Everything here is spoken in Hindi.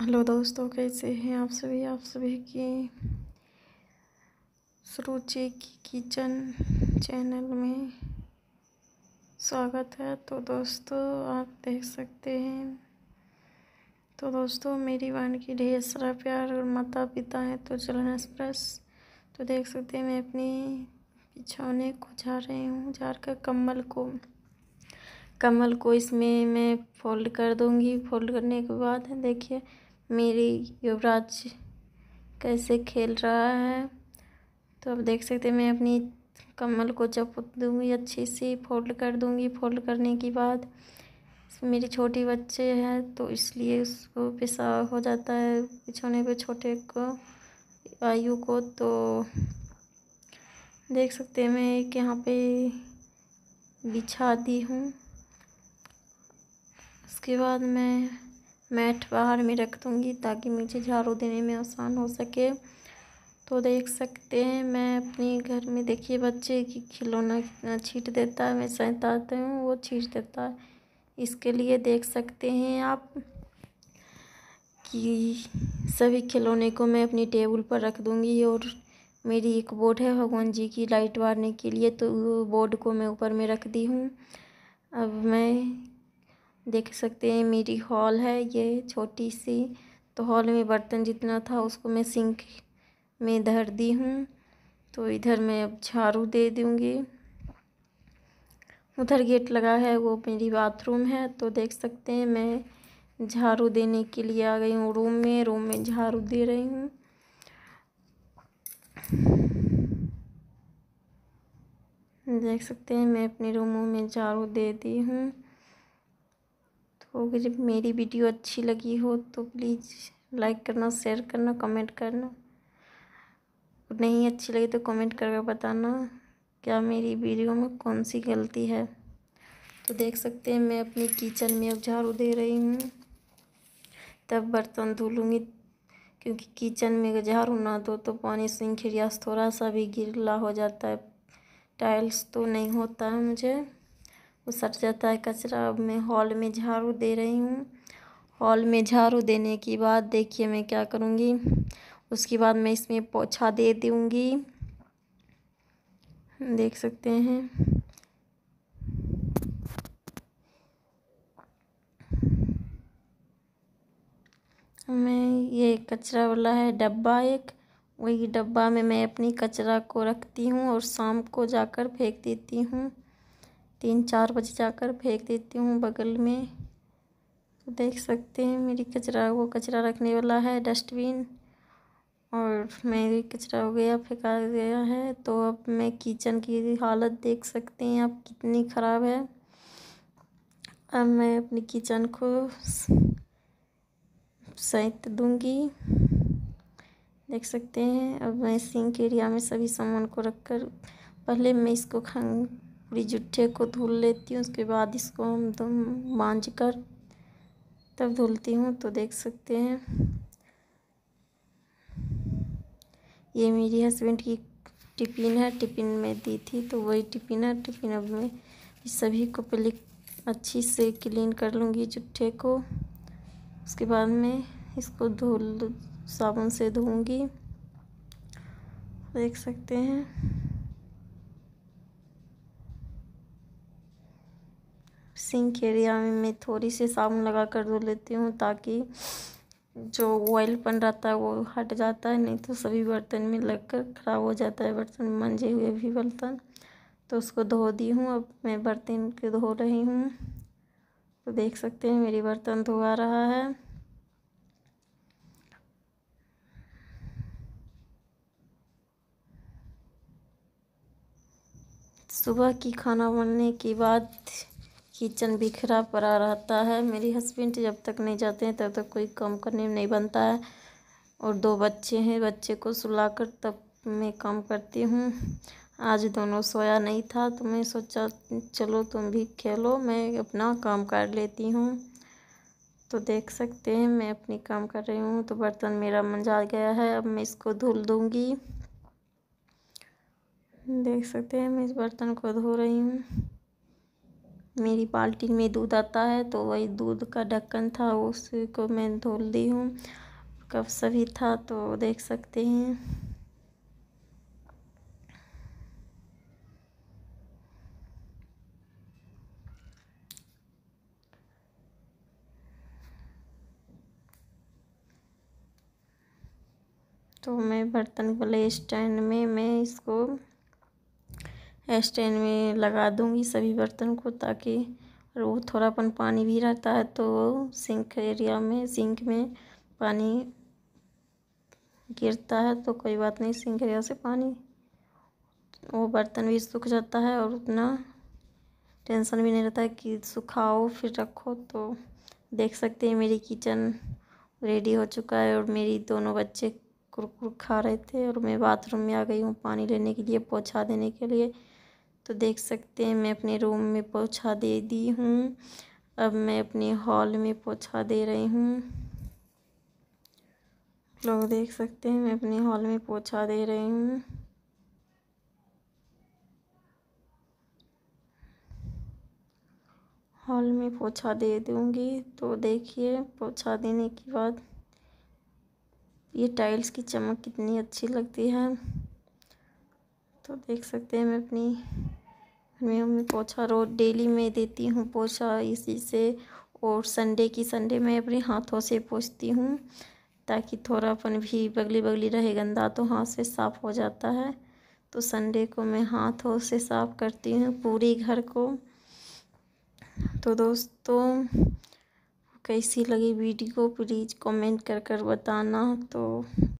हेलो दोस्तों कैसे हैं आप सभी आप सभी के सुरुचि की किचन चैनल में स्वागत है तो दोस्तों आप देख सकते हैं तो दोस्तों मेरी की ढेर सारा प्यार और माता पिता है तो चलन एक्सप्रेस तो देख सकते हैं मैं अपनी बिछौने को झार रही हूँ झाड़ कर कम्बल को कमल को इसमें मैं फोल्ड कर दूंगी फोल्ड करने के बाद देखिए मेरी युवराज कैसे खेल रहा है तो अब देख सकते हैं मैं अपनी कमल को चप दूंगी अच्छी सी फोल्ड कर दूंगी फोल्ड करने के बाद मेरी छोटी बच्चे हैं तो इसलिए उसको पेशा हो जाता है बिछोने पे छोटे को आयु को तो देख सकते हैं मैं एक यहाँ पे बिछा दी हूँ उसके बाद मैं मैट बाहर में रख दूँगी ताकि मुझे झाड़ू देने में आसान हो सके तो देख सकते हैं मैं अपने घर में देखिए बच्चे की खिलौना कितना छीट देता है मैं सहताते हूँ वो छीट देता है इसके लिए देख सकते हैं आप कि सभी खिलौने को मैं अपनी टेबल पर रख दूँगी और मेरी एक बोर्ड है भगवान जी की लाइट मारने के लिए तो बोर्ड को मैं ऊपर में रख दी हूँ अब मैं देख सकते हैं मेरी हॉल है ये छोटी सी तो हॉल में बर्तन जितना था उसको मैं सिंक में धर दी हूँ तो इधर मैं अब झाड़ू दे दूँगी उधर गेट लगा है वो मेरी बाथरूम है तो देख सकते हैं मैं झाड़ू देने के लिए आ गई हूँ रूम में रूम में झाड़ू दे रही हूँ देख सकते हैं मैं अपने रूमों में झाड़ू दे दी हूँ जब मेरी वीडियो अच्छी लगी हो तो प्लीज़ लाइक करना शेयर करना कमेंट करना नहीं अच्छी लगी तो कमेंट करके बताना क्या मेरी वीडियो में कौन सी गलती है तो देख सकते हैं मैं अपनी किचन में अब झाड़ू दे रही हूँ तब बर्तन धुलूँगी क्योंकि किचन में झाड़ू ना दो तो पानी सिंह थोड़ा सा भी गिरला हो जाता है टाइल्स तो नहीं होता है मुझे वो सट जाता है कचरा अब मैं हॉल में झाड़ू दे रही हूँ हॉल में झाड़ू देने के बाद देखिए मैं क्या करूँगी उसके बाद मैं इसमें पोछा दे दूँगी देख सकते हैं मैं ये कचरा वाला है डब्बा एक वही डब्बा में मैं अपनी कचरा को रखती हूँ और शाम को जाकर फेंक देती हूँ तीन चार बजे जाकर फेंक देती हूँ बगल में तो देख सकते हैं मेरी कचरा वो कचरा रखने वाला है डस्टबिन और मेरी कचरा हो गया फेंका गया है तो अब मैं किचन की हालत देख सकते हैं आप कितनी ख़राब है अब मैं अपनी किचन को सैत दूंगी देख सकते हैं अब मैं सिंक एरिया में सभी सामान को रखकर पहले मैं इसको खा पूरी जुट्ठे को धुल लेती हूँ उसके बाद इसको एकदम मांझ कर तब धुलती हूँ तो देख सकते हैं ये मेरी हस्बैंड की टिफ़िन है टिफ़िन में दी थी तो वही टिफ़िन है टिफ़िन अब मैं सभी को पहले अच्छी से क्लीन कर लूँगी जुट्ठे को उसके बाद में इसको धुल साबुन से धोऊंगी देख सकते हैं सिंक एरिया में मैं थोड़ी सी साबुन लगा कर धो लेती हूँ ताकि जो ऑयलपन रहता है वो हट जाता है नहीं तो सभी बर्तन में लग कर ख़राब हो जाता है बर्तन मंजे हुए भी बर्तन तो उसको धो दी हूँ अब मैं बर्तन के धो रही हूँ तो देख सकते हैं मेरी बर्तन धोआ रहा है सुबह की खाना बनने के बाद किचन बिखरा पड़ा रहता है मेरी हस्बैंड जब तक नहीं जाते हैं तब तक कोई काम करने में नहीं बनता है और दो बच्चे हैं बच्चे को सुलाकर तब मैं काम करती हूँ आज दोनों सोया नहीं था तो मैं सोचा चलो तुम भी खेलो मैं अपना काम कर लेती हूँ तो देख सकते हैं मैं अपनी काम कर रही हूँ तो बर्तन मेरा मंजा गया है अब मैं इसको धुल दूँगी देख सकते हैं मैं इस बर्तन को धो रही हूँ मेरी बाल्टी में दूध आता है तो वही दूध का ढक्कन था उसी को मैं धोल दी हूँ कब सभी था तो देख सकते हैं तो मैं बर्तन वाले स्टैंड में मैं इसको स्टैंड में लगा दूँगी सभी बर्तन को ताकि वो थोड़ापन पानी भी रहता है तो सिंक एरिया में सिंक में पानी गिरता है तो कोई बात नहीं सिंक एरिया से पानी वो बर्तन भी सूख जाता है और उतना टेंशन भी नहीं रहता है कि सुखाओ फिर रखो तो देख सकते हैं मेरी किचन रेडी हो चुका है और मेरी दोनों बच्चे कुरकुर खा रहे थे और मैं बाथरूम में आ गई हूँ पानी लेने के लिए पोछा देने के लिए तो देख सकते हैं मैं अपने रूम में पोछा दे दी हूँ अब मैं अपने हॉल में पहुँचा दे रही हूँ लोग देख सकते हैं मैं अपने हॉल में पहुँचा दे रही हूँ हॉल में पोछा दे दूँगी तो देखिए पोछा देने के बाद ये टाइल्स की चमक कितनी अच्छी लगती है तो देख सकते हैं मैं अपनी मैं हमें पोछा रोज डेली मैं देती हूँ पोछा इसी से और संडे की संडे मैं अपने हाथों से पोछती हूँ ताकि थोड़ापन भी बगली बगली रहे गंदा तो हाथ से साफ़ हो जाता है तो संडे को मैं हाथों से साफ़ करती हूँ पूरे घर को तो दोस्तों कैसी लगी वीडियो प्लीज़ कमेंट कर कर बताना तो